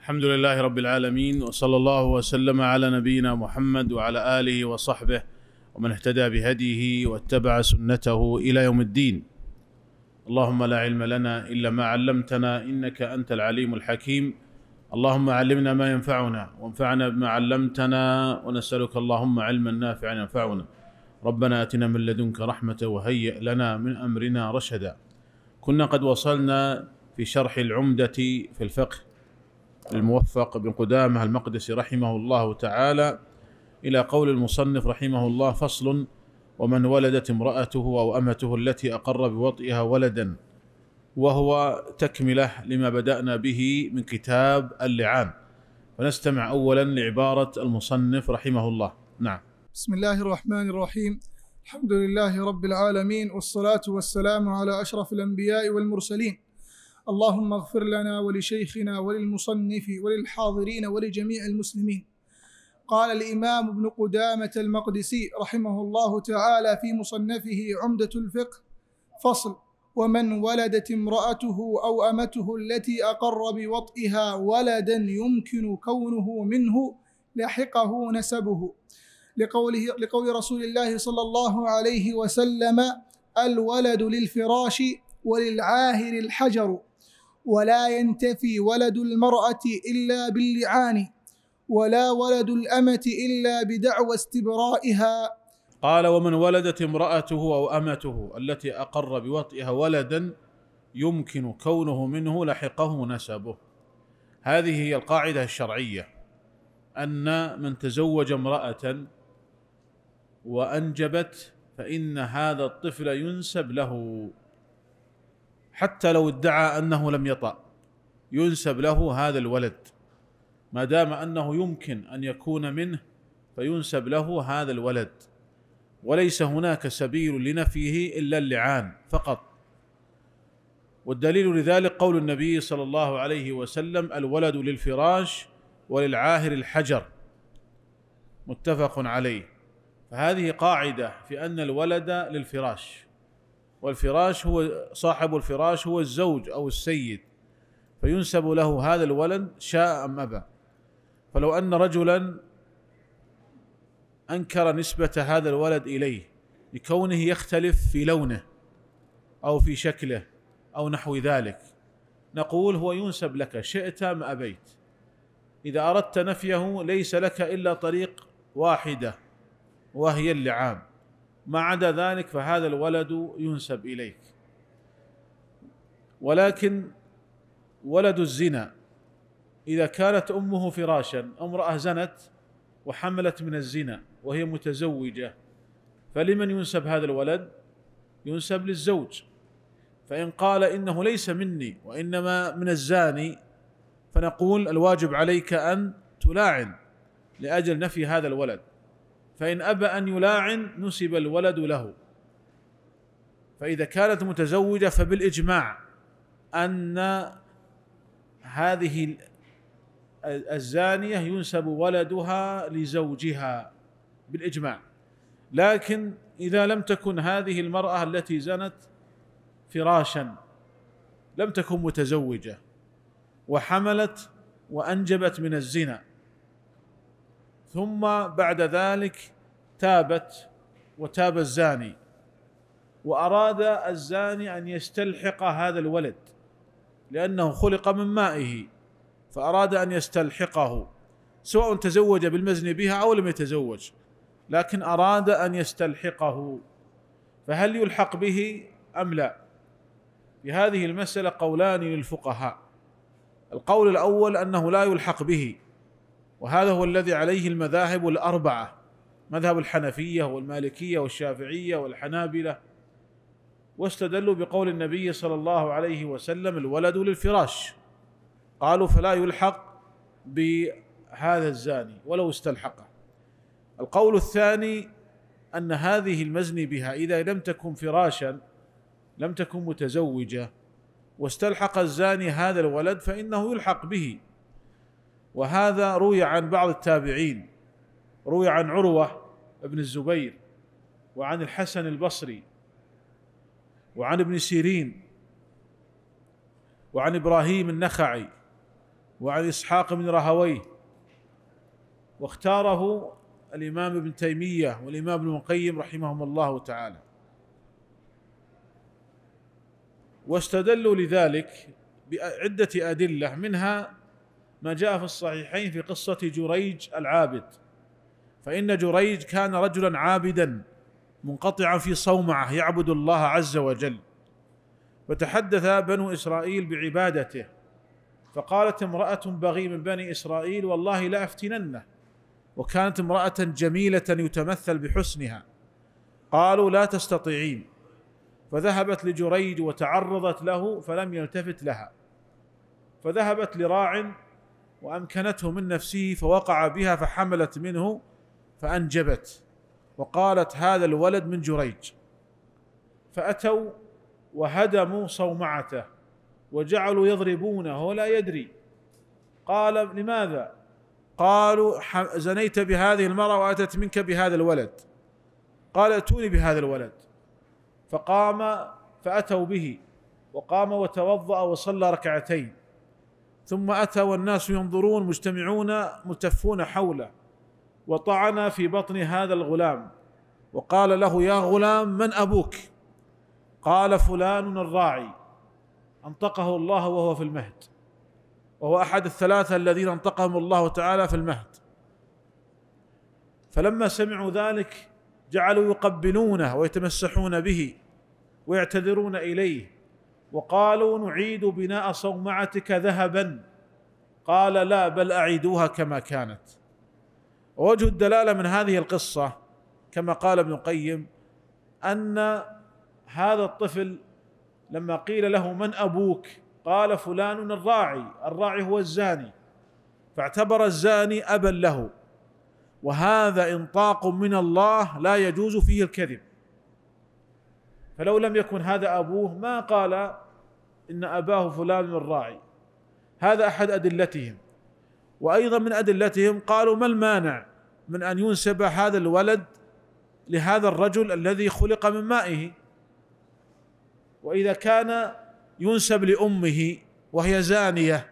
الحمد لله رب العالمين وصلى الله وسلم على نبينا محمد وعلى اله وصحبه ومن اهتدى بهديه واتبع سنته الى يوم الدين اللهم لا علم لنا الا ما علمتنا انك انت العليم الحكيم اللهم علمنا ما ينفعنا وانفعنا بما علمتنا ونسالك اللهم علما نافعا ينفعنا ربنا اتنا من لدنك رحمه وهيئ لنا من امرنا رشدا كنا قد وصلنا في شرح العمده في الفقه الموفق بن قدامه المقدسي رحمه الله تعالى إلى قول المصنف رحمه الله فصل ومن ولدت امرأته أو أمته التي أقر بوطئها ولدا وهو تكملة لما بدأنا به من كتاب اللعان فنستمع أولا لعبارة المصنف رحمه الله نعم بسم الله الرحمن الرحيم الحمد لله رب العالمين والصلاة والسلام على أشرف الأنبياء والمرسلين اللهم اغفر لنا ولشيخنا وللمصنف وللحاضرين ولجميع المسلمين قال الامام ابن قدامه المقدسي رحمه الله تعالى في مصنفه عمده الفقه فصل ومن ولدت امراته او امته التي اقر بوطئها ولدا يمكن كونه منه لحقه نسبه لقوله لقول رسول الله صلى الله عليه وسلم الولد للفراش وللعاهر الحجر ولا ينتفي ولد المرأة إلا باللعان ولا ولد الأمة إلا بدعوى استبرائها قال ومن ولدت امرأته أو أمته التي أقر بوطئها ولدا يمكن كونه منه لحقه نسبه هذه هي القاعدة الشرعية أن من تزوج امرأة وأنجبت فإن هذا الطفل ينسب له حتى لو ادعى انه لم يطأ ينسب له هذا الولد ما دام انه يمكن ان يكون منه فينسب له هذا الولد وليس هناك سبيل لنفيه الا اللعان فقط والدليل لذلك قول النبي صلى الله عليه وسلم الولد للفراش وللعاهر الحجر متفق عليه فهذه قاعده في ان الولد للفراش والفراش هو صاحب الفراش هو الزوج أو السيد فينسب له هذا الولد شاء أم أبى فلو أن رجلا أنكر نسبة هذا الولد إليه لكونه يختلف في لونه أو في شكله أو نحو ذلك نقول هو ينسب لك شئت أم أبيت إذا أردت نفيه ليس لك إلا طريق واحدة وهي اللعام ما عدا ذلك فهذا الولد ينسب اليك ولكن ولد الزنا اذا كانت امه فراشا امراه زنت وحملت من الزنا وهي متزوجه فلمن ينسب هذا الولد ينسب للزوج فان قال انه ليس مني وانما من الزاني فنقول الواجب عليك ان تلاعن لاجل نفي هذا الولد فإن أبى أن يلاعن نسب الولد له فإذا كانت متزوجة فبالإجماع أن هذه الزانية ينسب ولدها لزوجها بالإجماع لكن إذا لم تكن هذه المرأة التي زنت فراشا لم تكن متزوجة وحملت وأنجبت من الزنا ثم بعد ذلك تابت وتاب الزاني واراد الزاني ان يستلحق هذا الولد لانه خلق من مائه فاراد ان يستلحقه سواء تزوج بالمزن بها او لم يتزوج لكن اراد ان يستلحقه فهل يلحق به ام لا في هذه المساله قولان للفقهاء القول الاول انه لا يلحق به وهذا هو الذي عليه المذاهب الاربعه مذهب الحنفيه والمالكيه والشافعيه والحنابله واستدلوا بقول النبي صلى الله عليه وسلم الولد للفراش قالوا فلا يلحق بهذا الزاني ولو استلحقه القول الثاني ان هذه المزني بها اذا لم تكن فراشا لم تكن متزوجه واستلحق الزاني هذا الولد فانه يلحق به وهذا روي عن بعض التابعين روي عن عروه بن الزبير وعن الحسن البصري وعن ابن سيرين وعن ابراهيم النخعي وعن اسحاق بن راهويه واختاره الامام ابن تيميه والامام ابن القيم رحمهم الله تعالى واستدلوا لذلك بعده ادله منها ما جاء في الصحيحين في قصة جريج العابد فإن جريج كان رجلا عابدا منقطعا في صومعة يعبد الله عز وجل فتحدث بنو إسرائيل بعبادته فقالت امرأة بغي من بني إسرائيل والله لا أفتننه وكانت امرأة جميلة يتمثل بحسنها قالوا لا تستطيعين فذهبت لجريج وتعرضت له فلم يلتفت لها فذهبت لراع وامكنته من نفسه فوقع بها فحملت منه فانجبت وقالت هذا الولد من جريج فاتوا وهدموا صومعته وجعلوا يضربونه ولا يدري قال لماذا قالوا زنيت بهذه المرأة وأتت منك بهذا الولد قال ائتوني بهذا الولد فقام فأتوا به وقام وتوضأ وصلى ركعتين ثم اتى والناس ينظرون مجتمعون ملتفون حوله وطعن في بطن هذا الغلام وقال له يا غلام من ابوك قال فلان الراعي انطقه الله وهو في المهد وهو احد الثلاثه الذين انطقهم الله تعالى في المهد فلما سمعوا ذلك جعلوا يقبلونه ويتمسحون به ويعتذرون اليه وقالوا نعيد بناء صومعتك ذهبا قال لا بل اعيدوها كما كانت ووجه الدلاله من هذه القصه كما قال ابن القيم ان هذا الطفل لما قيل له من ابوك قال فلان الراعي الراعي هو الزاني فاعتبر الزاني ابا له وهذا انطاق من الله لا يجوز فيه الكذب فلو لم يكن هذا ابوه ما قال ان اباه فلان الراعي هذا احد ادلتهم وايضا من ادلتهم قالوا ما المانع من ان ينسب هذا الولد لهذا الرجل الذي خلق من مائه واذا كان ينسب لامه وهي زانيه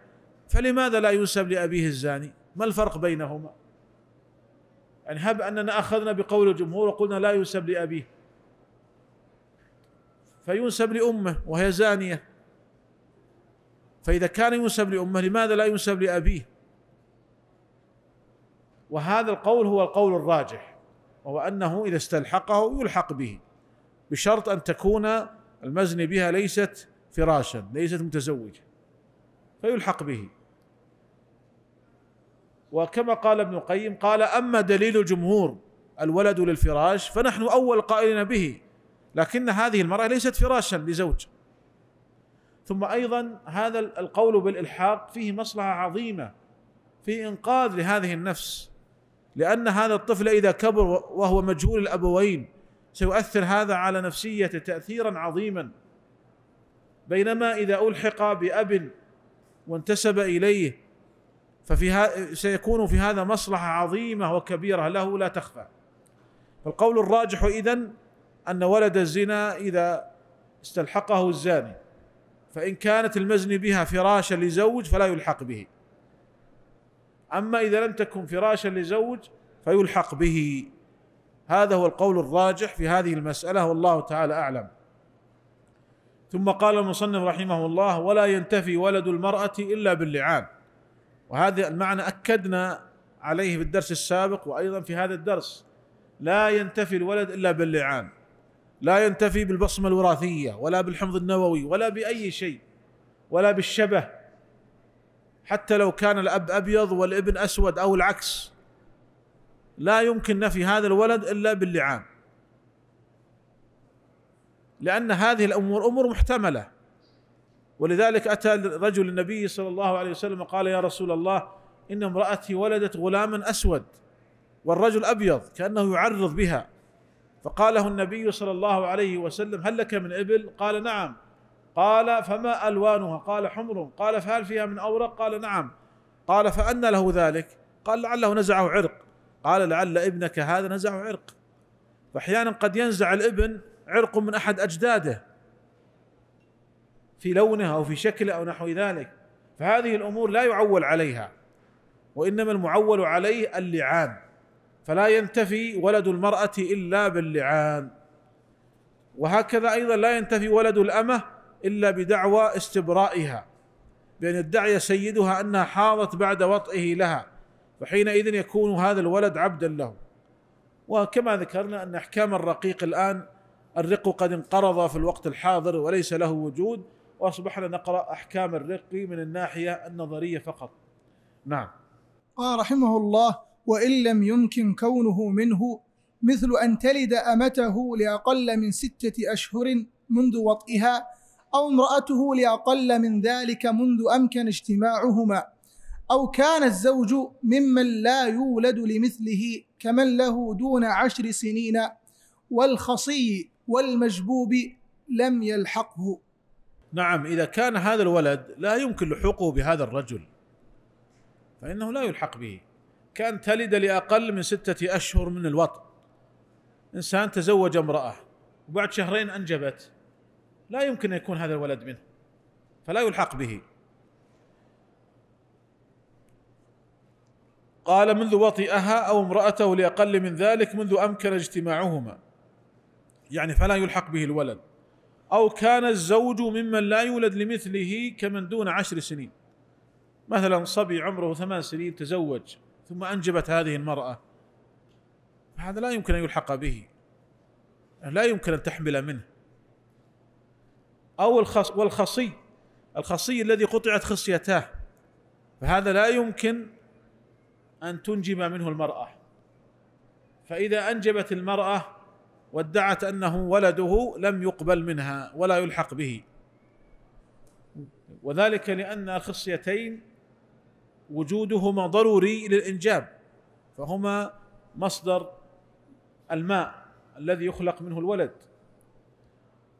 فلماذا لا ينسب لابيه الزاني ما الفرق بينهما يعني هب اننا اخذنا بقول الجمهور وقلنا لا ينسب لابيه فينسب لأمه وهي زانية فإذا كان ينسب لأمه لماذا لا ينسب لأبيه وهذا القول هو القول الراجح وهو أنه إذا استلحقه يلحق به بشرط أن تكون المزني بها ليست فراشا ليست متزوجة فيلحق به وكما قال ابن القيم قال أما دليل الجمهور الولد للفراش فنحن أول قائلين به لكن هذه المرأة ليست فراشا لزوج ثم أيضا هذا القول بالإلحاق فيه مصلحة عظيمة في إنقاذ لهذه النفس لأن هذا الطفل إذا كبر وهو مجهول الأبوين سيؤثر هذا على نفسيته تأثيرا عظيما بينما إذا ألحق بأب وانتسب إليه ففي سيكون في هذا مصلحة عظيمة وكبيرة له لا تخفى فالقول الراجح إذن أن ولد الزنا إذا استلحقه الزاني فإن كانت المزني بها فراشا لزوج فلا يلحق به أما إذا لم تكن فراشا لزوج فيلحق به هذا هو القول الراجح في هذه المسألة والله تعالى أعلم ثم قال المصنف رحمه الله ولا ينتفي ولد المرأة إلا باللعان وهذا المعنى أكدنا عليه في الدرس السابق وأيضا في هذا الدرس لا ينتفي الولد إلا باللعان لا ينتفي بالبصمه الوراثيه ولا بالحمض النووي ولا باي شيء ولا بالشبه حتى لو كان الاب ابيض والابن اسود او العكس لا يمكن نفي هذا الولد الا باللعام لان هذه الامور امور محتمله ولذلك اتى رجل النبي صلى الله عليه وسلم قال يا رسول الله ان امراتي ولدت غلاما اسود والرجل ابيض كانه يعرض بها فقاله النبي صلى الله عليه وسلم هل لك من ابل؟ قال نعم قال فما الوانها؟ قال حمر قال فهل فيها من اورق؟ قال نعم قال فأنى له ذلك؟ قال لعله نزعه عرق قال لعل ابنك هذا نزعه عرق فأحيانا قد ينزع الابن عرق من أحد أجداده في لونه أو في شكله أو نحو ذلك فهذه الأمور لا يعول عليها وإنما المعول عليه اللعان فلا ينتفي ولد المرأة إلا باللعان وهكذا أيضا لا ينتفي ولد الأمة إلا بدعوى استبرائها بأن يدعي سيدها أنها حاضت بعد وطئه لها فحينئذ يكون هذا الولد عبدا له وكما ذكرنا أن أحكام الرقيق الآن الرق قد انقرض في الوقت الحاضر وليس له وجود واصبحنا نقرا احكام الرق من الناحيه النظريه فقط. نعم. قال رحمه الله وإن لم يمكن كونه منه مثل أن تلد أمته لأقل من ستة أشهر منذ وطئها أو امرأته لأقل من ذلك منذ أمكن اجتماعهما أو كان الزوج ممن لا يولد لمثله كمن له دون عشر سنين والخصي والمجبوب لم يلحقه نعم إذا كان هذا الولد لا يمكن لحقه بهذا الرجل فإنه لا يلحق به كأن تلد لأقل من ستة أشهر من الوطن إنسان تزوج امرأة وبعد شهرين أنجبت لا يمكن أن يكون هذا الولد منه فلا يلحق به قال منذ وطئها أو امرأته لأقل من ذلك منذ أمكن اجتماعهما يعني فلا يلحق به الولد أو كان الزوج ممن لا يولد لمثله كمن دون عشر سنين مثلا صبي عمره ثمان سنين تزوج ثم انجبت هذه المراه فهذا لا يمكن ان يلحق به لا يمكن ان تحمل منه او الخص والخصي الخصي الذي قطعت خصيتاه فهذا لا يمكن ان تنجب منه المراه فاذا انجبت المراه وادعت انه ولده لم يقبل منها ولا يلحق به وذلك لان الخصيتين وجودهما ضروري للانجاب فهما مصدر الماء الذي يخلق منه الولد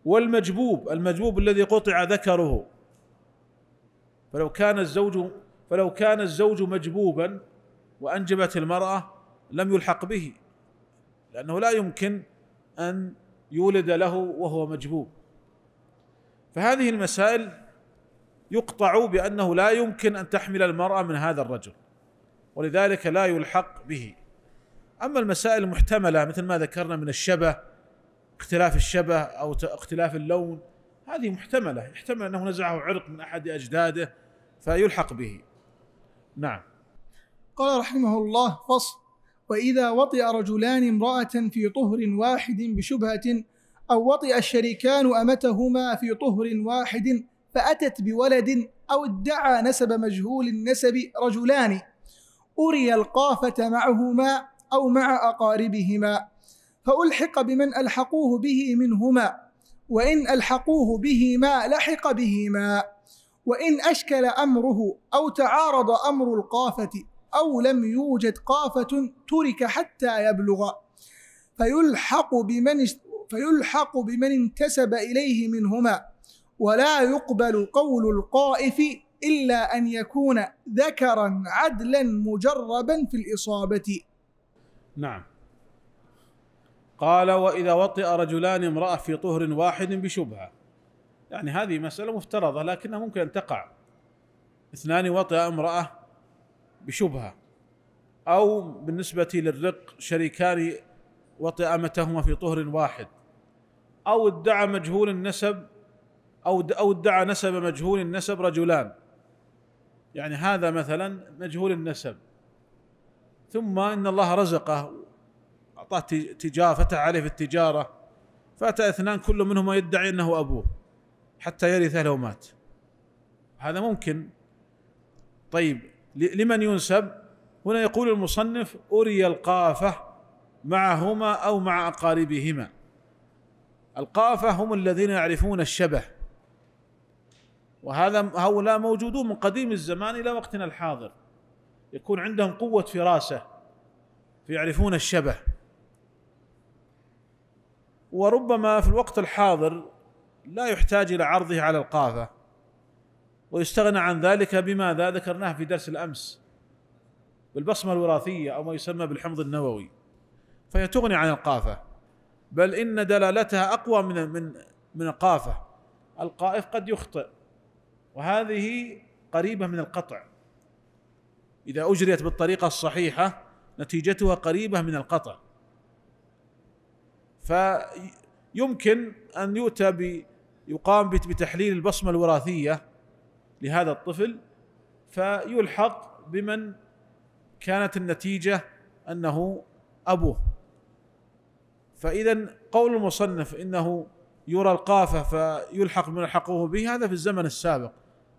والمجبوب المجبوب الذي قطع ذكره فلو كان الزوج فلو كان الزوج مجبوبا وانجبت المراه لم يلحق به لانه لا يمكن ان يولد له وهو مجبوب فهذه المسائل يقطع بانه لا يمكن ان تحمل المراه من هذا الرجل ولذلك لا يلحق به اما المسائل المحتمله مثل ما ذكرنا من الشبه اختلاف الشبه او اختلاف اللون هذه محتمله يحتمل انه نزعه عرق من احد اجداده فيلحق به نعم قال رحمه الله فصل واذا وطئ رجلان امراه في طهر واحد بشبهه او وطئ الشريكان امتهما في طهر واحد فأتت بولد أو ادعى نسب مجهول النسب رجلان أري القافة معهما أو مع أقاربهما فألحق بمن ألحقوه به منهما وإن ألحقوه بهما لحق بهما وإن أشكل أمره أو تعارض أمر القافة أو لم يوجد قافة ترك حتى يبلغ فيلحق بمن فيلحق بمن انتسب إليه منهما ولا يقبل قول القائف إلا أن يكون ذكرا عدلا مجربا في الإصابة نعم قال وإذا وطئ رجلان امرأة في طهر واحد بشبهة يعني هذه مسألة مفترضة لكنها ممكن أن تقع اثنان وطئ امرأة بشبهة أو بالنسبة للرق شريكان وطئ أمتهما في طهر واحد أو ادعى مجهول النسب أو أو ادعى نسب مجهول النسب رجلان يعني هذا مثلا مجهول النسب ثم إن الله رزقه أعطاه تجارة فتح عليه في التجارة فأتى اثنان كل منهما يدعي أنه أبوه حتى يرثه لو مات هذا ممكن طيب لمن ينسب هنا يقول المصنف أري القافة معهما أو مع أقاربهما القافة هم الذين يعرفون الشبه وهذا هؤلاء موجودون من قديم الزمان الى وقتنا الحاضر يكون عندهم قوه فراسه فيعرفون الشبه وربما في الوقت الحاضر لا يحتاج الى عرضه على القافه ويستغنى عن ذلك بماذا ذكرناه في درس الامس بالبصمه الوراثيه او ما يسمى بالحمض النووي فهي تغني عن القافه بل ان دلالتها اقوى من من من القافه القائف قد يخطئ وهذه قريبه من القطع اذا اجريت بالطريقه الصحيحه نتيجتها قريبه من القطع فيمكن ان يؤتى ب يقام بتحليل البصمه الوراثيه لهذا الطفل فيلحق بمن كانت النتيجه انه ابوه فاذا قول المصنف انه يرى القافه فيلحق من حقه به هذا في الزمن السابق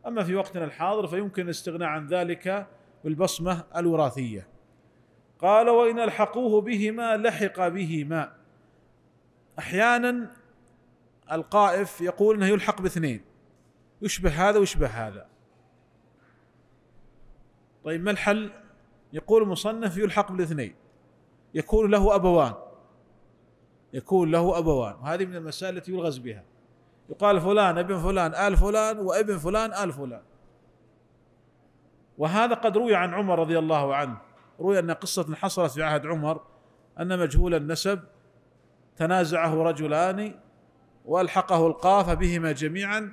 أما في وقتنا الحاضر فيمكن الاستغناء عن ذلك بالبصمة الوراثية قال وإن ألحقوه بهما لحق بهما أحيانا القائف يقول أنه يلحق باثنين يشبه هذا ويشبه هذا طيب ما الحل يقول المصنف يلحق بالاثنين يكون له أبوان يكون له أبوان وهذه من المسائل التي يلغز بها يقال فلان ابن فلان آل فلان وابن فلان آل فلان وهذا قد روي عن عمر رضي الله عنه روي أن قصة حصلت في عهد عمر أن مجهول النسب تنازعه رجلان والحقه القاف بهما جميعا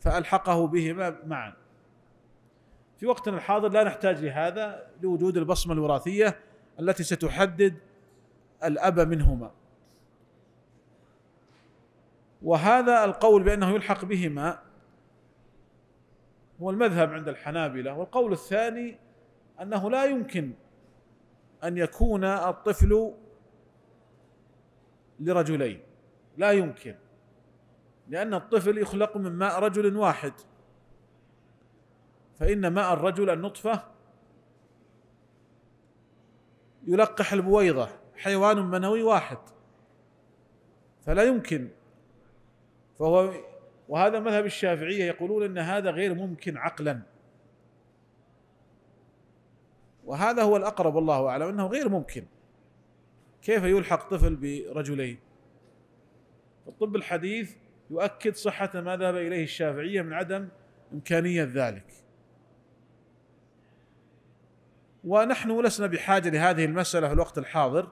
فالحقه بهما معا في وقتنا الحاضر لا نحتاج لهذا لوجود البصمه الوراثيه التي ستحدد الاب منهما وهذا القول بأنه يلحق بهما هو المذهب عند الحنابلة والقول الثاني أنه لا يمكن أن يكون الطفل لرجلين لا يمكن لأن الطفل يخلق من ماء رجل واحد فإن ماء الرجل النطفة يلقح البويضة حيوان منوي واحد فلا يمكن فهو وهذا مذهب الشافعيه يقولون ان هذا غير ممكن عقلا وهذا هو الاقرب والله اعلم انه غير ممكن كيف يلحق طفل برجلين الطب الحديث يؤكد صحه ما ذهب اليه الشافعيه من عدم امكانيه ذلك ونحن لسنا بحاجه لهذه المساله في الوقت الحاضر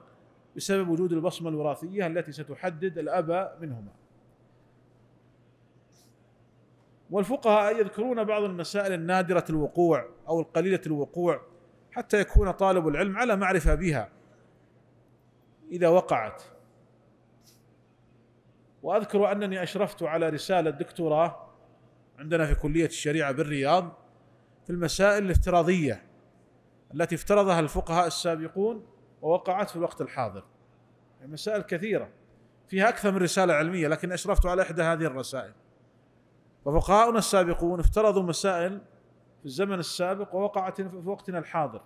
بسبب وجود البصمه الوراثيه التي ستحدد الأب منهما والفقهاء يذكرون بعض المسائل النادرة الوقوع أو القليلة الوقوع حتى يكون طالب العلم على معرفة بها إذا وقعت وأذكر أنني أشرفت على رسالة دكتوراه عندنا في كلية الشريعة بالرياض في المسائل الافتراضية التي افترضها الفقهاء السابقون ووقعت في الوقت الحاضر مسائل كثيرة فيها أكثر من رسالة علمية لكن أشرفت على إحدى هذه الرسائل وفقهاؤنا السابقون افترضوا مسائل في الزمن السابق ووقعت في وقتنا الحاضر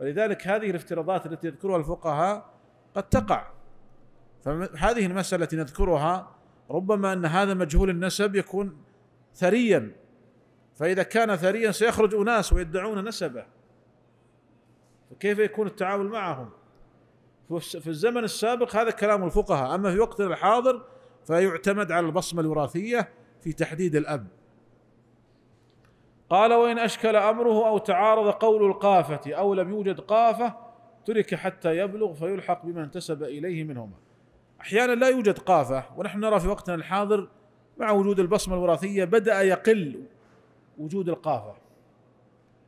ولذلك هذه الافتراضات التي يذكرها الفقهاء قد تقع فهذه المسألة التي نذكرها ربما أن هذا مجهول النسب يكون ثريا فإذا كان ثريا سيخرج أناس ويدعون نسبه فكيف يكون التعامل معهم في الزمن السابق هذا كلام الفقهاء أما في وقتنا الحاضر فيعتمد على البصمة الوراثية في تحديد الاب قال وان اشكل امره او تعارض قول القافه او لم يوجد قافه ترك حتى يبلغ فيلحق بما انتسب اليه منهما احيانا لا يوجد قافه ونحن نرى في وقتنا الحاضر مع وجود البصمه الوراثيه بدا يقل وجود القافه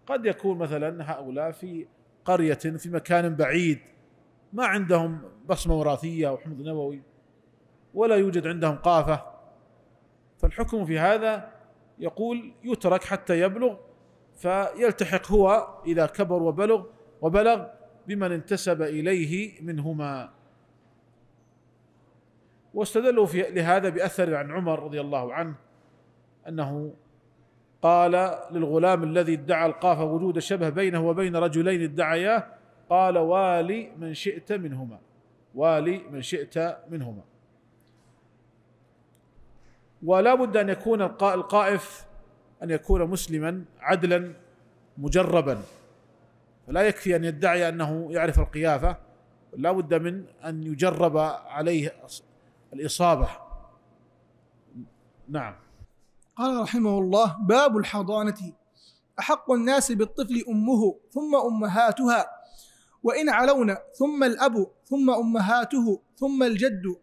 قد يكون مثلا هؤلاء في قريه في مكان بعيد ما عندهم بصمه وراثيه او حمض نووي ولا يوجد عندهم قافه فالحكم في هذا يقول يترك حتى يبلغ فيلتحق هو إذا كبر وبلغ وبلغ بمن انتسب إليه منهما واستدلوا في لهذا بأثر عن عمر رضي الله عنه أنه قال للغلام الذي ادعى القاف وجود شبه بينه وبين رجلين ادعياه قال والي من شئت منهما والي من شئت منهما ولا بد أن يكون القائف أن يكون مسلما عدلا مجربا فلا يكفي أن يدعي أنه يعرف القيافة لا بد من أن يجرب عليه الإصابة نعم قال رحمه الله باب الحضانة أحق الناس بالطفل أمه ثم أمهاتها وإن علون ثم الأب ثم أمهاته ثم الجد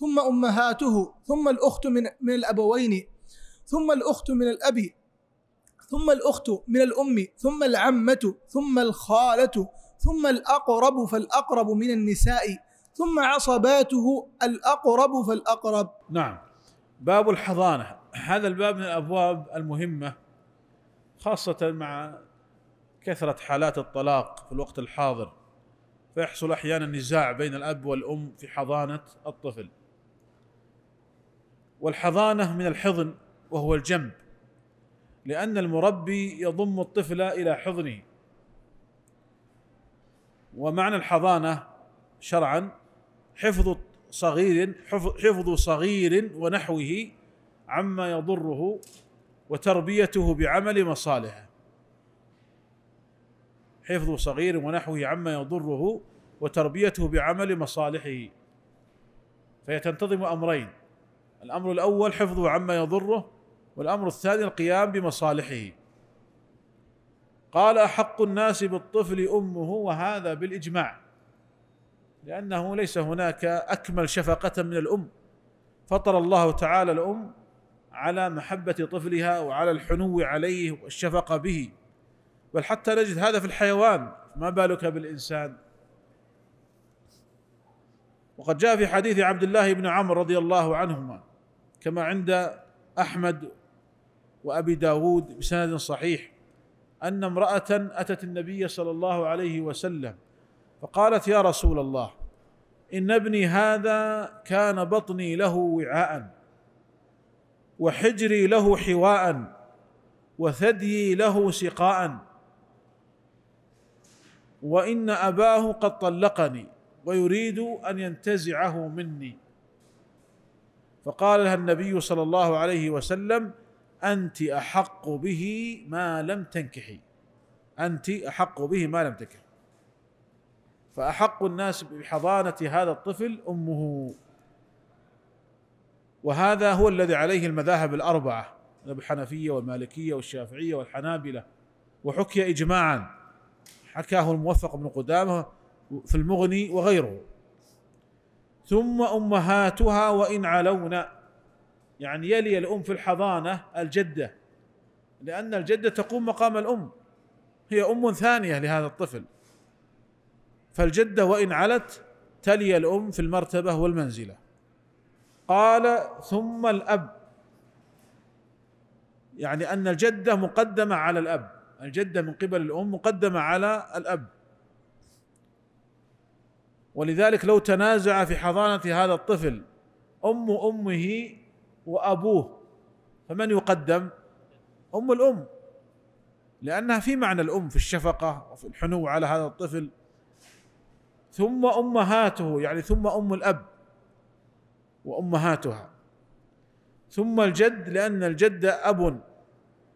ثم امهاته ثم الاخت من من الابوين ثم الاخت من الاب ثم الاخت من الام ثم العمه ثم الخاله ثم الاقرب فالاقرب من النساء ثم عصباته الاقرب فالاقرب نعم باب الحضانه هذا الباب من الابواب المهمه خاصه مع كثره حالات الطلاق في الوقت الحاضر فيحصل احيانا نزاع بين الاب والام في حضانه الطفل والحضانه من الحضن وهو الجنب لان المربي يضم الطفل الى حضنه ومعنى الحضانه شرعا حفظ صغير حفظ صغير ونحوه عما يضره وتربيته بعمل مصالحه حفظ صغير ونحوه عما يضره وتربيته بعمل مصالحه فهي تنتظم امرين الأمر الأول حفظه عما يضره والأمر الثاني القيام بمصالحه قال أحق الناس بالطفل أمه وهذا بالإجماع لأنه ليس هناك أكمل شفقة من الأم فطر الله تعالى الأم على محبة طفلها وعلى الحنو عليه والشفقة به بل حتى نجد هذا في الحيوان ما بالك بالإنسان وقد جاء في حديث عبد الله بن عمر رضي الله عنهما كما عند أحمد وأبي داود بسند صحيح أن امرأة أتت النبي صلى الله عليه وسلم فقالت يا رسول الله إن ابني هذا كان بطني له وعاء وحجري له حواء وثديي له سقاء وإن أباه قد طلقني ويريد أن ينتزعه مني فقال لها النبي صلى الله عليه وسلم انت احق به ما لم تنكحي انت احق به ما لم تنكحي فاحق الناس بحضانه هذا الطفل امه وهذا هو الذي عليه المذاهب الاربعه الحنفيه والمالكيه والشافعيه والحنابله وحكي اجماعا حكاه الموفق بن قدامه في المغني وغيره ثم امهاتها وان علونا يعني يلي الام في الحضانه الجده لان الجده تقوم مقام الام هي ام ثانيه لهذا الطفل فالجده وان علت تلي الام في المرتبه والمنزله قال ثم الاب يعني ان الجده مقدمه على الاب الجده من قبل الام مقدمه على الاب ولذلك لو تنازع في حضانة هذا الطفل أم أمه وأبوه فمن يقدم؟ أم الأم لأنها في معنى الأم في الشفقة وفي الحنو على هذا الطفل ثم أمهاته يعني ثم أم الأب وأمهاتها ثم الجد لأن الجد أب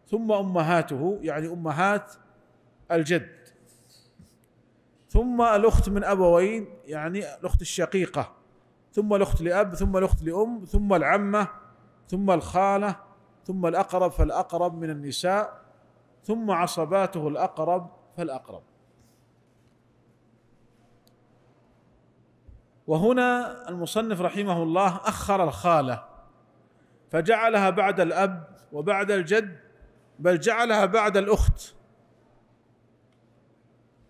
ثم أمهاته يعني أمهات الجد ثم الأخت من أبوين يعني الأخت الشقيقة ثم الأخت لأب ثم الأخت لأم ثم العمة ثم الخالة ثم الأقرب فالأقرب من النساء ثم عصباته الأقرب فالأقرب وهنا المصنف رحمه الله أخر الخالة فجعلها بعد الأب وبعد الجد بل جعلها بعد الأخت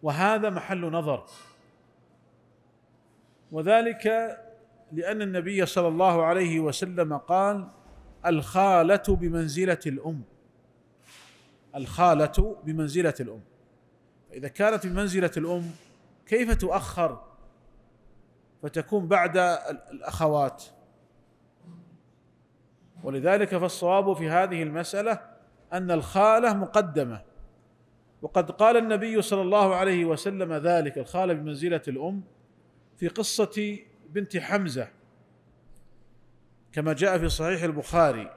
وهذا محل نظر وذلك لان النبي صلى الله عليه وسلم قال الخاله بمنزله الام الخاله بمنزله الام فاذا كانت بمنزله الام كيف تؤخر فتكون بعد الاخوات ولذلك فالصواب في هذه المساله ان الخاله مقدمه وقد قال النبي صلى الله عليه وسلم ذلك الخاله بمنزله الام في قصه بنت حمزه كما جاء في صحيح البخاري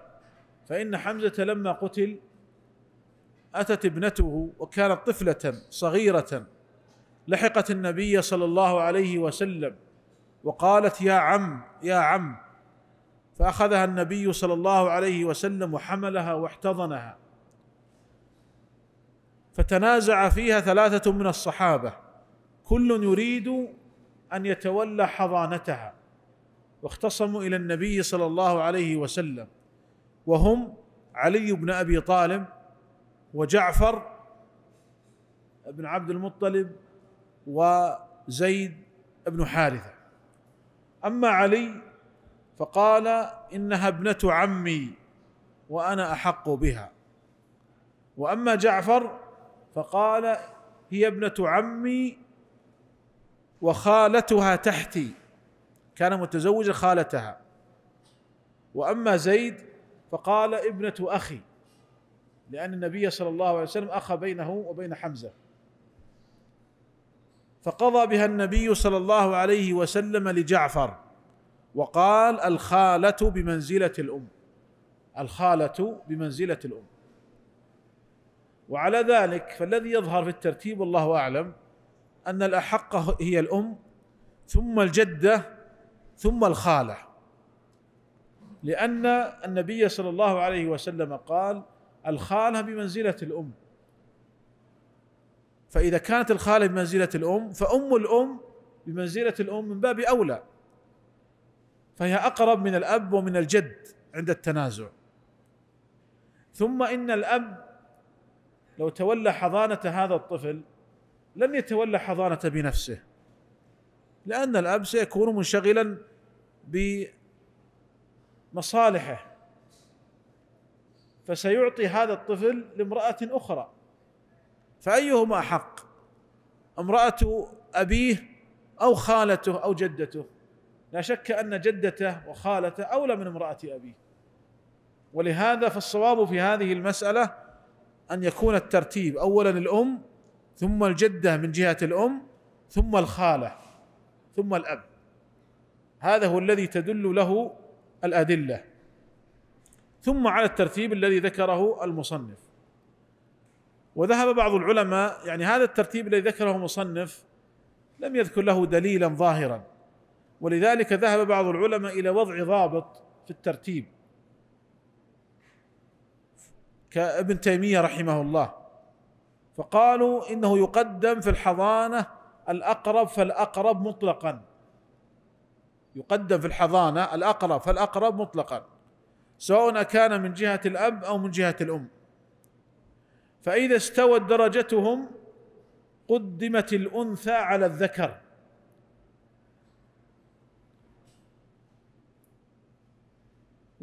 فان حمزه لما قتل اتت ابنته وكانت طفله صغيره لحقت النبي صلى الله عليه وسلم وقالت يا عم يا عم فاخذها النبي صلى الله عليه وسلم وحملها واحتضنها فتنازع فيها ثلاثه من الصحابه كل يريد ان يتولى حضانتها واختصموا الى النبي صلى الله عليه وسلم وهم علي بن ابي طالب وجعفر بن عبد المطلب وزيد بن حارثه اما علي فقال انها ابنه عمي وانا احق بها واما جعفر فقال هي ابنة عمي وخالتها تحتي كان متزوج خالتها واما زيد فقال ابنة اخي لان النبي صلى الله عليه وسلم اخى بينه وبين حمزه فقضى بها النبي صلى الله عليه وسلم لجعفر وقال الخالة بمنزلة الأم الخالة بمنزلة الأم وعلى ذلك فالذي يظهر في الترتيب والله اعلم ان الاحق هي الام ثم الجده ثم الخاله لان النبي صلى الله عليه وسلم قال الخاله بمنزله الام فاذا كانت الخاله بمنزله الام فام الام بمنزله الام من باب اولى فهي اقرب من الاب ومن الجد عند التنازع ثم ان الاب لو تولى حضانة هذا الطفل لن يتولى حضانة بنفسه لأن الأب سيكون منشغلا بمصالحه فسيعطي هذا الطفل لامرأة أخرى فأيهما أحق امرأة أبيه أو خالته أو جدته لا شك أن جدته وخالته أولى من امرأة أبيه ولهذا فالصواب في هذه المسألة أن يكون الترتيب أولا الأم ثم الجدة من جهة الأم ثم الخالة ثم الأب هذا هو الذي تدل له الأدلة ثم على الترتيب الذي ذكره المصنف وذهب بعض العلماء يعني هذا الترتيب الذي ذكره المصنف لم يذكر له دليلا ظاهرا ولذلك ذهب بعض العلماء الى وضع ضابط في الترتيب كابن تيميه رحمه الله فقالوا انه يقدم في الحضانه الاقرب فالاقرب مطلقا يقدم في الحضانه الاقرب فالاقرب مطلقا سواء كان من جهه الاب او من جهه الام فاذا استوت درجتهم قدمت الانثى على الذكر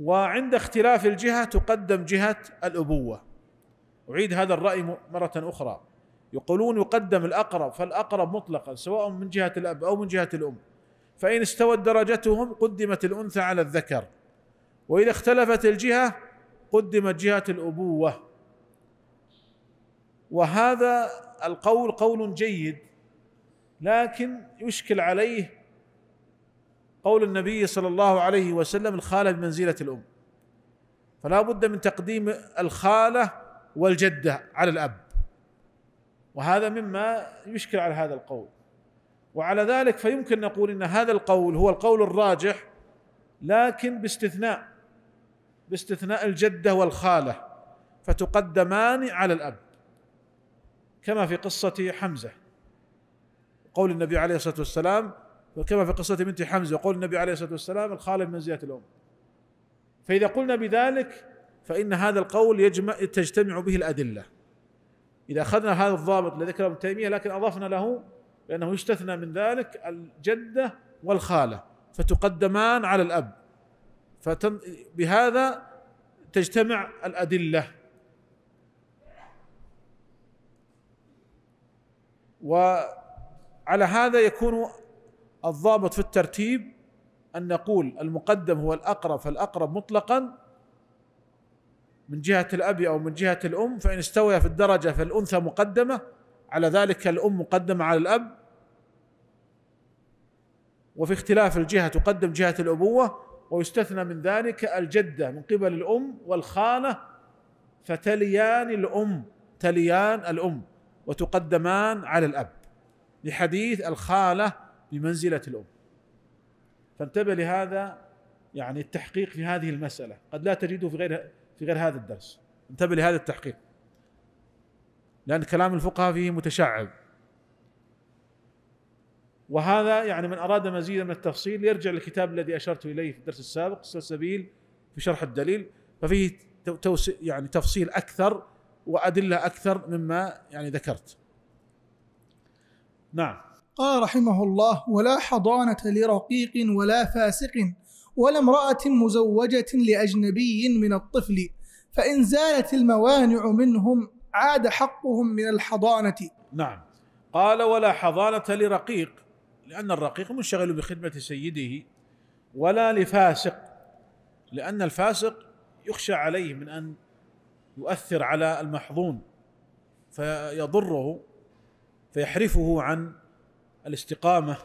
وعند اختلاف الجهة تقدم جهة الأبوة أعيد هذا الرأي مرة أخرى يقولون يقدم الأقرب فالأقرب مطلقا سواء من جهة الأب أو من جهة الأم فإن استوت درجتهم قدمت الأنثى على الذكر وإذا اختلفت الجهة قدمت جهة الأبوة وهذا القول قول جيد لكن يشكل عليه قول النبي صلى الله عليه وسلم الخاله بمنزله الام فلا بد من تقديم الخاله والجده على الاب وهذا مما يشكل على هذا القول وعلى ذلك فيمكن نقول ان هذا القول هو القول الراجح لكن باستثناء باستثناء الجده والخاله فتقدمان على الاب كما في قصه حمزه قول النبي عليه الصلاه والسلام وكما في قصة بنت حمزة يقول النبي عليه الصلاة والسلام الخالة من زيادة الأم فإذا قلنا بذلك فإن هذا القول يجمع تجتمع به الأدلة إذا أخذنا هذا الضابط الذي ذكره ابن تيمية لكن أضفنا له لأنه يستثنى من ذلك الجدة والخالة فتقدمان على الأب فتن بهذا تجتمع الأدلة وعلى هذا يكون الضابط في الترتيب أن نقول المقدم هو الأقرب فالأقرب مطلقا من جهة الأب أو من جهة الأم فإن استويا في الدرجة فالأنثى مقدمة على ذلك الأم مقدمة على الأب وفي اختلاف الجهة تقدم جهة الأبوة ويستثنى من ذلك الجدة من قبل الأم والخالة فتليان الأم تليان الأم وتقدمان على الأب لحديث الخالة بمنزله الام فانتبه لهذا يعني التحقيق في هذه المساله قد لا تجده في غير في غير هذا الدرس انتبه لهذا التحقيق لان كلام الفقهاء فيه متشعب وهذا يعني من اراد مزيدا من التفصيل يرجع للكتاب الذي اشرت اليه في الدرس السابق سبيل في شرح الدليل ففيه يعني تفصيل اكثر وادله اكثر مما يعني ذكرت. نعم. قال رحمه الله ولا حضانة لرقيق ولا فاسق ولا امرأة مزوجة لأجنبي من الطفل فإن زالت الموانع منهم عاد حقهم من الحضانة نعم قال ولا حضانة لرقيق لأن الرقيق منشغل بخدمة سيده ولا لفاسق لأن الفاسق يخشى عليه من أن يؤثر على المحظون فيضره فيحرفه عن الاستقامه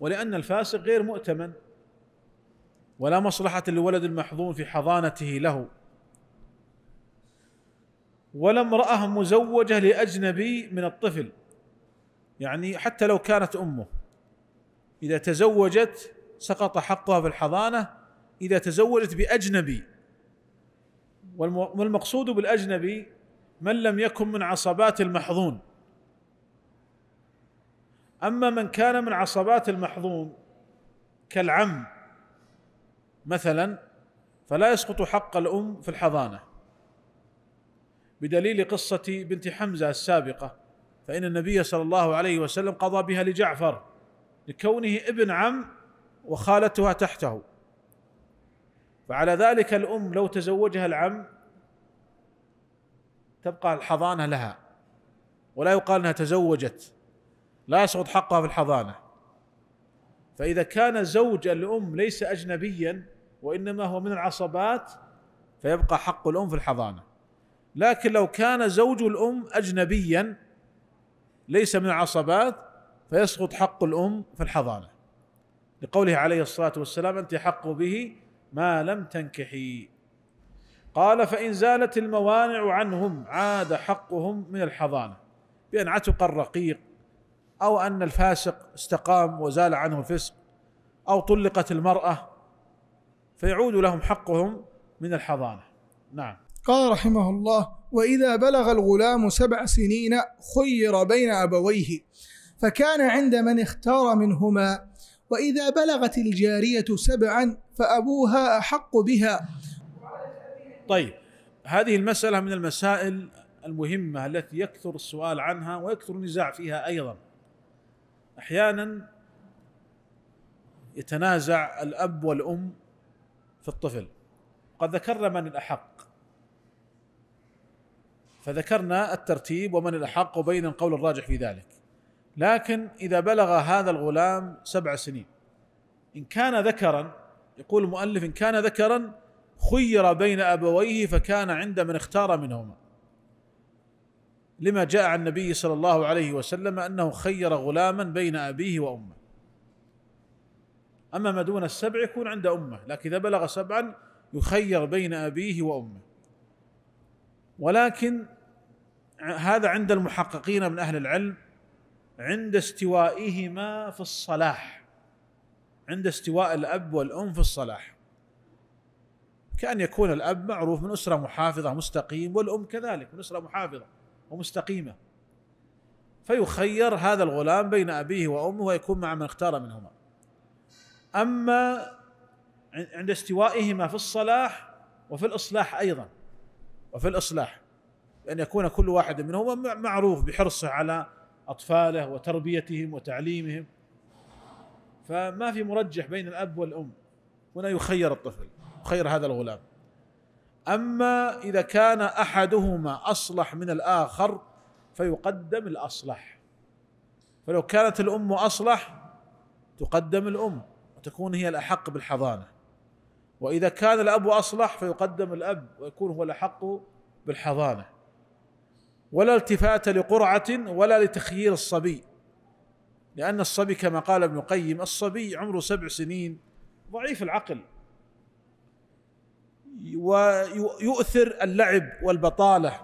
ولان الفاسق غير مؤتمن ولا مصلحه للولد المحظون في حضانته له ولا امراه مزوجه لاجنبي من الطفل يعني حتى لو كانت امه اذا تزوجت سقط حقها في الحضانه اذا تزوجت باجنبي والمقصود بالاجنبي من لم يكن من عصبات المحظون اما من كان من عصبات المحظوم كالعم مثلا فلا يسقط حق الام في الحضانه بدليل قصه بنت حمزه السابقه فان النبي صلى الله عليه وسلم قضى بها لجعفر لكونه ابن عم وخالتها تحته فعلى ذلك الام لو تزوجها العم تبقى الحضانه لها ولا يقال انها تزوجت لا يسقط حقها في الحضانه فاذا كان زوج الام ليس اجنبيا وانما هو من العصبات فيبقى حق الام في الحضانه لكن لو كان زوج الام اجنبيا ليس من العصبات فيسقط حق الام في الحضانه لقوله عليه الصلاه والسلام انت حق به ما لم تنكحي قال فان زالت الموانع عنهم عاد حقهم من الحضانه بان عتق الرقيق او ان الفاسق استقام وزال عنه الفسق او طلقت المراه فيعود لهم حقهم من الحضانه نعم قال رحمه الله واذا بلغ الغلام سبع سنين خير بين ابويه فكان عند من اختار منهما واذا بلغت الجاريه سبعا فابوها احق بها طيب هذه المساله من المسائل المهمه التي يكثر السؤال عنها ويكثر النزاع فيها ايضا احيانا يتنازع الاب والام في الطفل قد ذكرنا من الاحق فذكرنا الترتيب ومن الاحق وبين القول الراجح في ذلك لكن اذا بلغ هذا الغلام سبع سنين ان كان ذكرا يقول المؤلف ان كان ذكرا خير بين ابويه فكان عند من اختار منهما لما جاء عن النبي صلى الله عليه وسلم انه خير غلاما بين ابيه وامه اما ما دون السبع يكون عند امه لكن اذا بلغ سبعا يخير بين ابيه وامه ولكن هذا عند المحققين من اهل العلم عند استوائهما في الصلاح عند استواء الاب والام في الصلاح كأن يكون الأب معروف من أسرة محافظة مستقيم والأم كذلك من أسرة محافظة ومستقيمة فيخير هذا الغلام بين أبيه وأمه ويكون مع من اختار منهما أما عند استوائهما في الصلاح وفي الإصلاح أيضا وفي الإصلاح أن يكون كل واحد منهما معروف بحرصه على أطفاله وتربيتهم وتعليمهم فما في مرجح بين الأب والأم هنا يخير الطفل يخير هذا الغلام اما اذا كان احدهما اصلح من الاخر فيقدم الاصلح فلو كانت الام اصلح تقدم الام وتكون هي الاحق بالحضانه واذا كان الاب اصلح فيقدم الاب ويكون هو الاحق بالحضانه ولا التفات لقرعه ولا لتخيير الصبي لان الصبي كما قال ابن القيم الصبي عمره سبع سنين ضعيف العقل ويؤثر اللعب والبطاله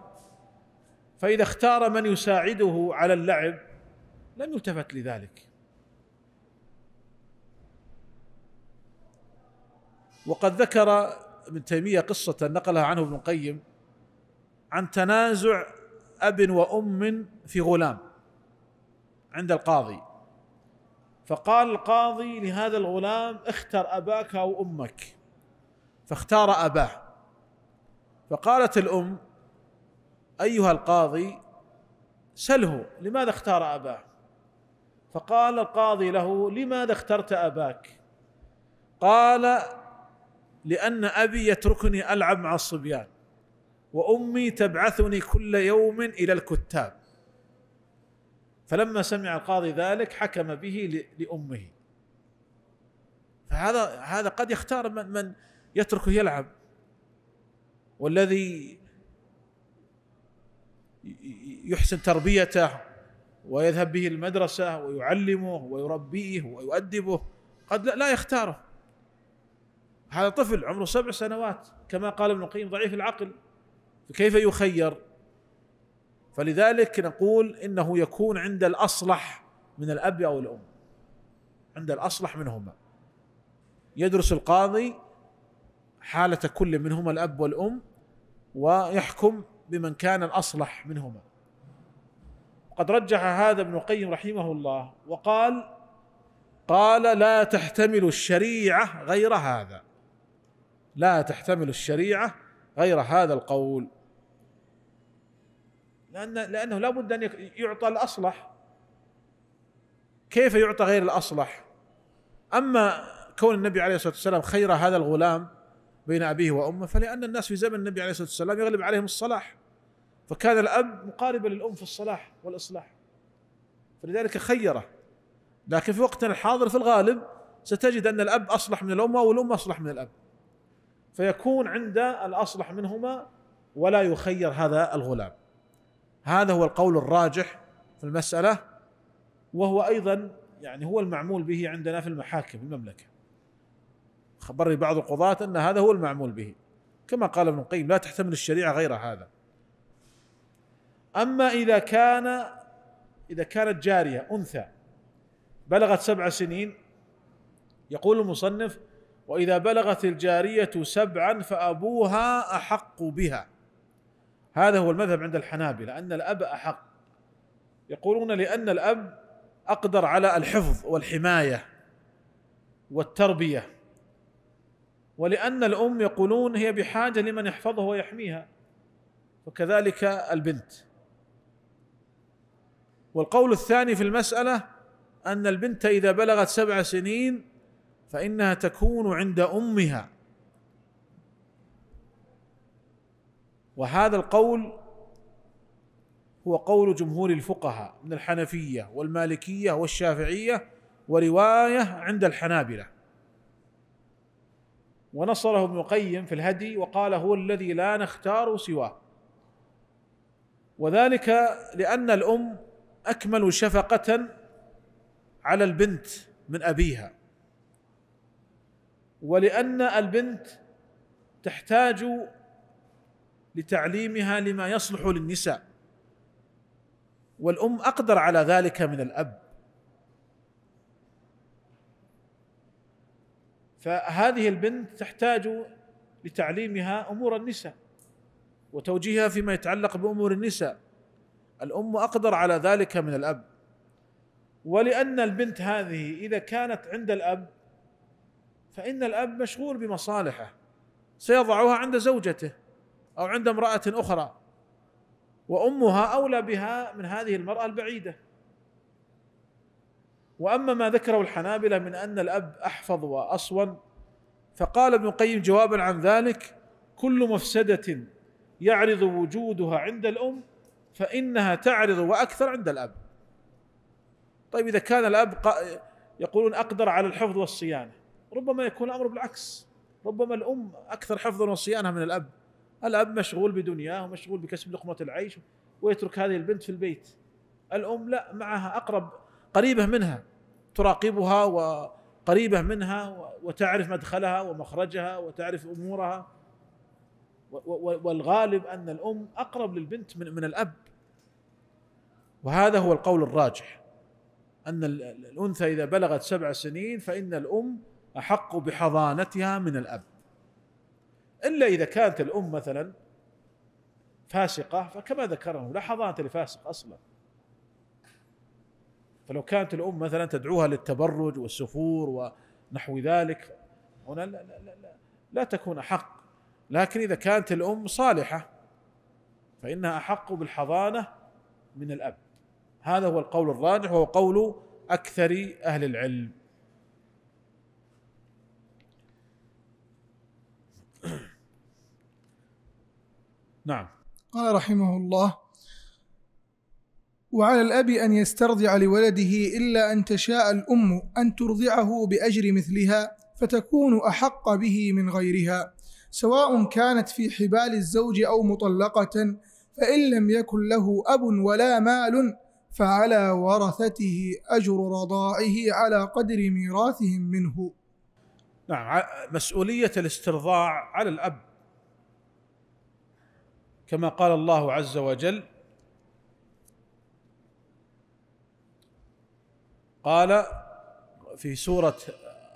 فاذا اختار من يساعده على اللعب لم يلتفت لذلك وقد ذكر ابن تيميه قصه نقلها عنه ابن القيم عن تنازع اب وام في غلام عند القاضي فقال القاضي لهذا الغلام اختر اباك او امك فاختار اباه فقالت الام ايها القاضي سله لماذا اختار اباه فقال القاضي له لماذا اخترت اباك قال لان ابي يتركني العب مع الصبيان وامي تبعثني كل يوم الى الكتاب فلما سمع القاضي ذلك حكم به لامه فهذا هذا قد يختار من من يتركه يلعب والذي يحسن تربيته ويذهب به المدرسة ويعلمه ويربيه ويؤدبه قد لا يختاره هذا طفل عمره سبع سنوات كما قال ابن القيم ضعيف العقل فكيف يخير فلذلك نقول انه يكون عند الاصلح من الاب او الام عند الاصلح منهما يدرس القاضي حالة كل منهما الأب والأم ويحكم بمن كان الأصلح منهما قد رجح هذا ابن القيم رحمه الله وقال قال لا تحتمل الشريعة غير هذا لا تحتمل الشريعة غير هذا القول لأن لأنه لا بد أن يعطى الأصلح كيف يعطى غير الأصلح أما كون النبي عليه الصلاة والسلام خير هذا الغلام بين أبيه وأمه فلأن الناس في زمن النبي عليه الصلاة والسلام يغلب عليهم الصلاح فكان الأب مقاربا للأم في الصلاح والإصلاح فلذلك خيره لكن في وقتنا الحاضر في الغالب ستجد أن الأب أصلح من الأم والأم أصلح من الأب فيكون عند الأصلح منهما ولا يخير هذا الغلام هذا هو القول الراجح في المسألة وهو أيضا يعني هو المعمول به عندنا في المحاكم المملكه خبرني بعض القضاة أن هذا هو المعمول به كما قال ابن القيم لا تحتمل الشريعة غير هذا أما إذا كان إذا كانت جارية أنثى بلغت سبع سنين يقول المصنف وإذا بلغت الجارية سبعا فأبوها أحق بها هذا هو المذهب عند الحنابلة أن الأب أحق يقولون لأن الأب أقدر على الحفظ والحماية والتربية ولأن الأم يقولون هي بحاجة لمن يحفظه ويحميها وكذلك البنت والقول الثاني في المسألة أن البنت إذا بلغت سبع سنين فإنها تكون عند أمها وهذا القول هو قول جمهور الفقهاء من الحنفية والمالكية والشافعية ورواية عند الحنابلة ونصره ابن القيم في الهدي وقال هو الذي لا نختار سواه وذلك لان الام اكمل شفقه على البنت من ابيها ولان البنت تحتاج لتعليمها لما يصلح للنساء والام اقدر على ذلك من الاب فهذه البنت تحتاج لتعليمها امور النساء وتوجيهها فيما يتعلق بامور النساء الام اقدر على ذلك من الاب ولان البنت هذه اذا كانت عند الاب فان الاب مشغول بمصالحه سيضعها عند زوجته او عند امراه اخرى وامها اولى بها من هذه المراه البعيده واما ما ذكره الحنابله من ان الاب احفظ واصون فقال ابن القيم جوابا عن ذلك كل مفسده يعرض وجودها عند الام فانها تعرض واكثر عند الاب طيب اذا كان الاب يقولون اقدر على الحفظ والصيانه ربما يكون الامر بالعكس ربما الام اكثر حفظا وصيانه من الاب الاب مشغول بدنياه ومشغول بكسب لقمه العيش ويترك هذه البنت في البيت الام لا معها اقرب قريبه منها تراقبها وقريبه منها وتعرف مدخلها ومخرجها وتعرف امورها والغالب ان الام اقرب للبنت من من الاب وهذا هو القول الراجح ان الانثى اذا بلغت سبع سنين فان الام احق بحضانتها من الاب الا اذا كانت الام مثلا فاسقه فكما ذكرنا لا حضانه لفاسق اصلا فلو كانت الأم مثلا تدعوها للتبرج والسفور ونحو ذلك هنا لا, لا, لا, لا, لا تكون أحق لكن إذا كانت الأم صالحة فإنها أحق بالحضانة من الأب هذا هو القول الراجح وهو قول أكثر أهل العلم نعم قال رحمه الله وعلى الأب أن يسترضع لولده إلا أن تشاء الأم أن ترضعه بأجر مثلها فتكون أحق به من غيرها سواء كانت في حبال الزوج أو مطلقة فإن لم يكن له أب ولا مال فعلى ورثته أجر رضاعه على قدر ميراثهم منه نعم مسؤولية الاسترضاع على الأب كما قال الله عز وجل قال في سورة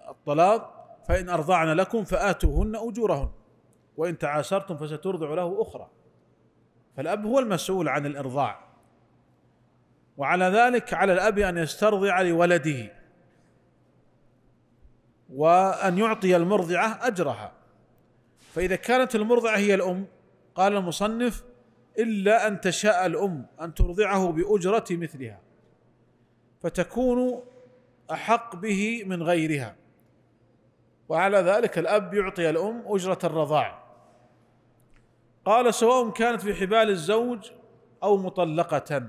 الطلاق فإن أرضعن لكم فآتوهن أجورهن وإن تعاسرتم فسترضع له أخرى فالأب هو المسؤول عن الإرضاع وعلى ذلك على الأب أن يسترضع لولده وأن يعطي المرضعة أجرها فإذا كانت المرضعة هي الأم قال المصنف إلا أن تشاء الأم أن ترضعه بأجرة مثلها فتكون احق به من غيرها وعلى ذلك الاب يعطي الام اجره الرضاع قال سواء كانت في حبال الزوج او مطلقه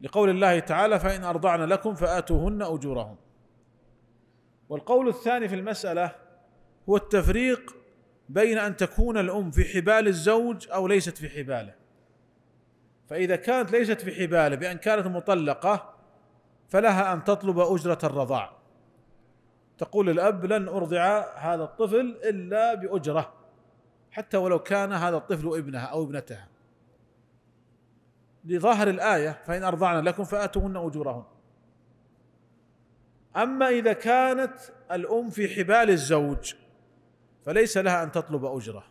لقول الله تعالى فان ارضعن لكم فاتوهن اجورهم والقول الثاني في المساله هو التفريق بين ان تكون الام في حبال الزوج او ليست في حباله فإذا كانت ليست في حباله بأن كانت مطلقة فلها أن تطلب أجرة الرضاع تقول الأب لن أرضع هذا الطفل إلا بأجرة حتى ولو كان هذا الطفل ابنها أو ابنتها لظاهر الآية فإن أرضعنا لكم فآتوهن أجورهن أما إذا كانت الأم في حبال الزوج فليس لها أن تطلب أجرة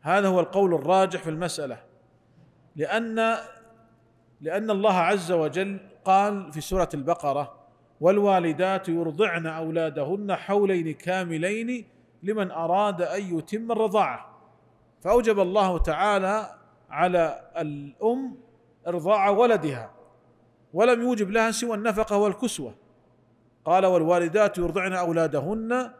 هذا هو القول الراجح في المسألة لأن لأن الله عز وجل قال في سورة البقرة والوالدات يرضعن أولادهن حولين كاملين لمن أراد أن يتم الرضاعة فأوجب الله تعالى على الأم إرضاع ولدها ولم يوجب لها سوى النفقة والكسوة قال والوالدات يرضعن أولادهن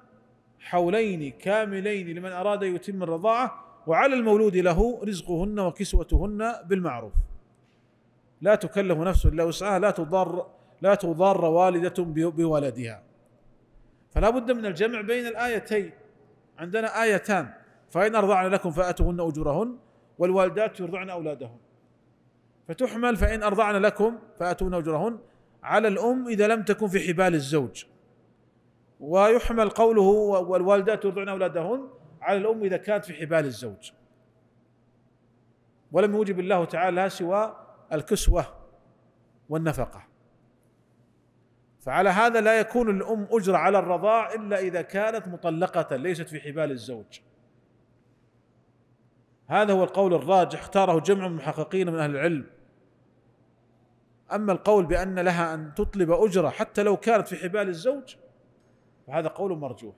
حولين كاملين لمن أراد أن يتم الرضاعة وعلى المولود له رزقهن وكسوتهن بالمعروف لا تكلف نفس الا وسعها لا تضار لا تضار والده بولدها فلا بد من الجمع بين الايتين عندنا ايتان فان ارضعن لكم فاتوهن اجورهن والوالدات يرضعن اولادهن فتحمل فان ارضعن لكم فاتوهن اجورهن على الام اذا لم تكن في حبال الزوج ويحمل قوله والوالدات يرضعن اولادهن على الأم إذا كانت في حبال الزوج ولم يوجب الله تعالى لها سوى الكسوة والنفقة فعلى هذا لا يكون الأم أجرة على الرضاع إلا إذا كانت مطلقة ليست في حبال الزوج هذا هو القول الراجح اختاره جمع من المحققين من أهل العلم أما القول بأن لها أن تطلب أجرة حتى لو كانت في حبال الزوج فهذا قول مرجوح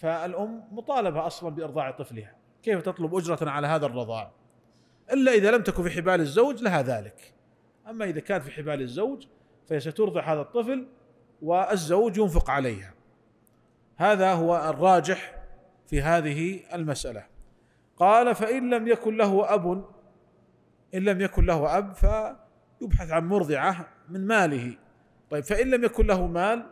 فالام مطالبه اصلا بارضاع طفلها كيف تطلب اجره على هذا الرضاع الا اذا لم تكن في حبال الزوج لها ذلك اما اذا كانت في حبال الزوج فسترضع هذا الطفل والزوج ينفق عليها هذا هو الراجح في هذه المساله قال فان لم يكن له اب ان لم يكن له اب فيبحث عن مرضعه من ماله طيب فان لم يكن له مال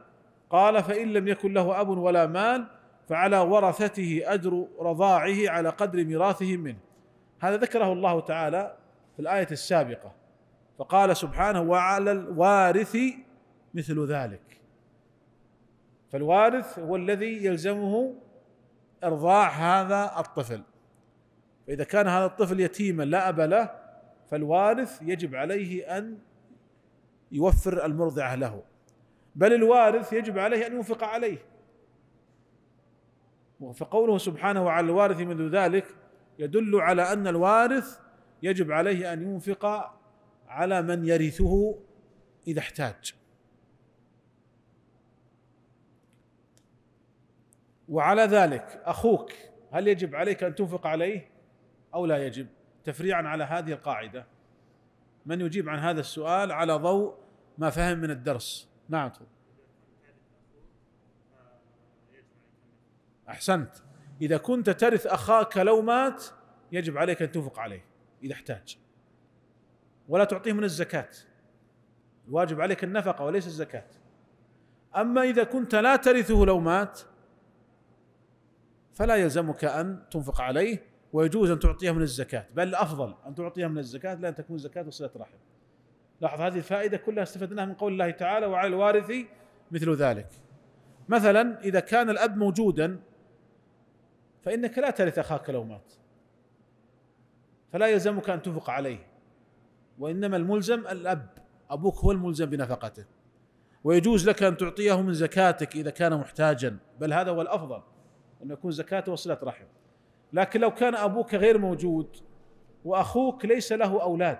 قال فان لم يكن له اب ولا مال فعلى ورثته اجر رضاعه على قدر ميراثهم منه هذا ذكره الله تعالى في الايه السابقه فقال سبحانه وعلى الوارث مثل ذلك فالوارث هو الذي يلزمه ارضاع هذا الطفل فاذا كان هذا الطفل يتيما لا اب له فالوارث يجب عليه ان يوفر المرضعه له بل الوارث يجب عليه ان ينفق عليه فقوله سبحانه على الوارث مثل ذلك يدل على ان الوارث يجب عليه ان ينفق على من يرثه اذا احتاج وعلى ذلك اخوك هل يجب عليك ان تنفق عليه او لا يجب تفريعا على هذه القاعده من يجيب عن هذا السؤال على ضوء ما فهم من الدرس نعم احسنت اذا كنت ترث اخاك لو مات يجب عليك ان تنفق عليه اذا احتاج ولا تعطيه من الزكاه الواجب عليك النفقه وليس الزكاه اما اذا كنت لا ترثه لو مات فلا يلزمك ان تنفق عليه ويجوز ان تعطيه من الزكاه بل الافضل ان تعطيه من الزكاه لان تكون زكاه وصله رحم لاحظ هذه الفائده كلها استفدناها من قول الله تعالى وعلى الوارث مثل ذلك مثلا اذا كان الاب موجودا فإنك لا ترث أخاك لو مات فلا يلزمك أن تنفق عليه وإنما الملزم الأب أبوك هو الملزم بنفقته ويجوز لك أن تعطيه من زكاتك إذا كان محتاجا بل هذا هو الأفضل أن يكون زكاته وصلة رحم لكن لو كان أبوك غير موجود وأخوك ليس له أولاد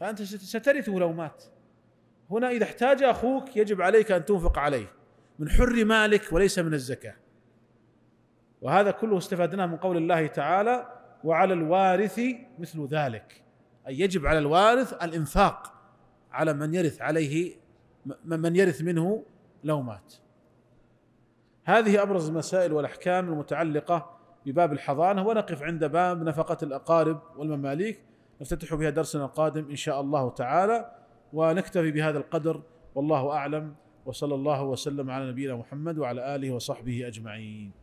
فأنت سترثه لو مات هنا إذا احتاج أخوك يجب عليك أن تنفق عليه من حر مالك وليس من الزكاة وهذا كله استفدناه من قول الله تعالى وعلى الوارث مثل ذلك أي يجب على الوارث الإنفاق على من يرث عليه من يرث منه لو مات هذه أبرز المسائل والأحكام المتعلقة بباب الحضانة ونقف عند باب نفقة الأقارب والمماليك نفتتح بها درسنا القادم إن شاء الله تعالى ونكتفي بهذا القدر والله أعلم وصلى الله وسلم على نبينا محمد وعلى آله وصحبه أجمعين